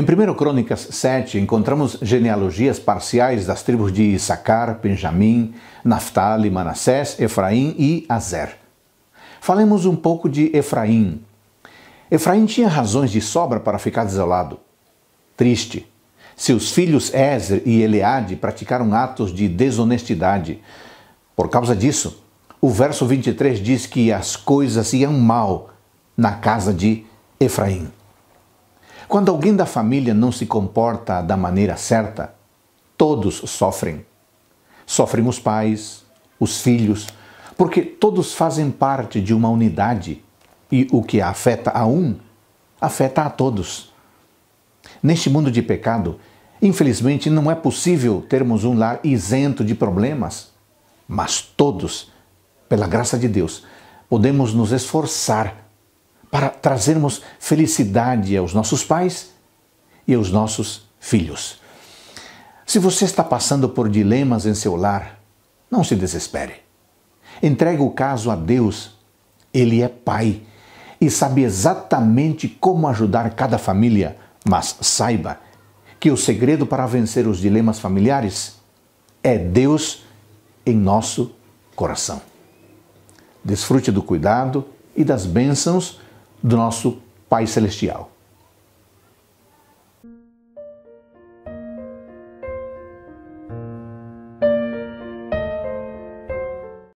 Em 1 Crônicas 7, encontramos genealogias parciais das tribos de Issacar, Benjamim, Naftali, Manassés, Efraim e Azer. Falemos um pouco de Efraim. Efraim tinha razões de sobra para ficar desolado. Triste. Seus filhos Ezer e Eleade praticaram atos de desonestidade. Por causa disso, o verso 23 diz que as coisas iam mal na casa de Efraim. Quando alguém da família não se comporta da maneira certa, todos sofrem. Sofrem os pais, os filhos, porque todos fazem parte de uma unidade e o que afeta a um, afeta a todos. Neste mundo de pecado, infelizmente não é possível termos um lar isento de problemas, mas todos, pela graça de Deus, podemos nos esforçar para trazermos felicidade aos nossos pais e aos nossos filhos. Se você está passando por dilemas em seu lar, não se desespere. Entregue o caso a Deus. Ele é Pai e sabe exatamente como ajudar cada família, mas saiba que o segredo para vencer os dilemas familiares é Deus em nosso coração. Desfrute do cuidado e das bênçãos do nosso Pai Celestial.